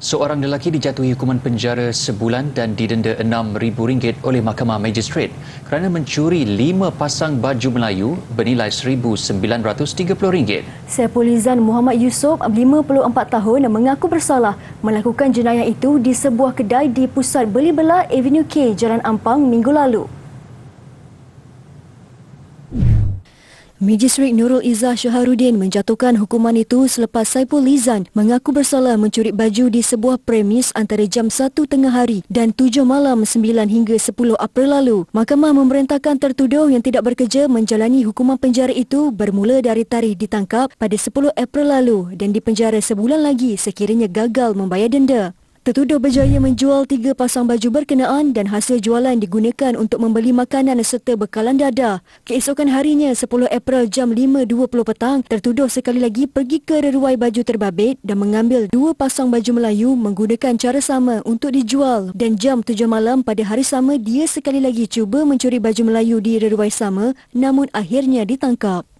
Seorang lelaki dijatuhi hukuman penjara sebulan dan didenda RM6,000 oleh Mahkamah Magistrate kerana mencuri lima pasang baju Melayu bernilai RM1,930. Sepulizan Muhammad Yusof, 54 tahun, mengaku bersalah melakukan jenayah itu di sebuah kedai di pusat Beli Belah Avenue K, Jalan Ampang, minggu lalu. Majistrik Nurul Izzah Shaharudin menjatuhkan hukuman itu selepas Saipul Lizan mengaku bersalah mencuri baju di sebuah premis antara jam 1 tengah hari dan 7 malam 9 hingga 10 April lalu. Mahkamah memerintahkan tertuduh yang tidak bekerja menjalani hukuman penjara itu bermula dari tarikh ditangkap pada 10 April lalu dan dipenjara sebulan lagi sekiranya gagal membayar denda. Tertuduh berjaya menjual tiga pasang baju berkenaan dan hasil jualan digunakan untuk membeli makanan serta bekalan dada. Keesokan harinya 10 April jam 5.20 petang, tertuduh sekali lagi pergi ke reruai baju terbabit dan mengambil dua pasang baju Melayu menggunakan cara sama untuk dijual. Dan jam 7 malam pada hari sama, dia sekali lagi cuba mencuri baju Melayu di reruai sama namun akhirnya ditangkap.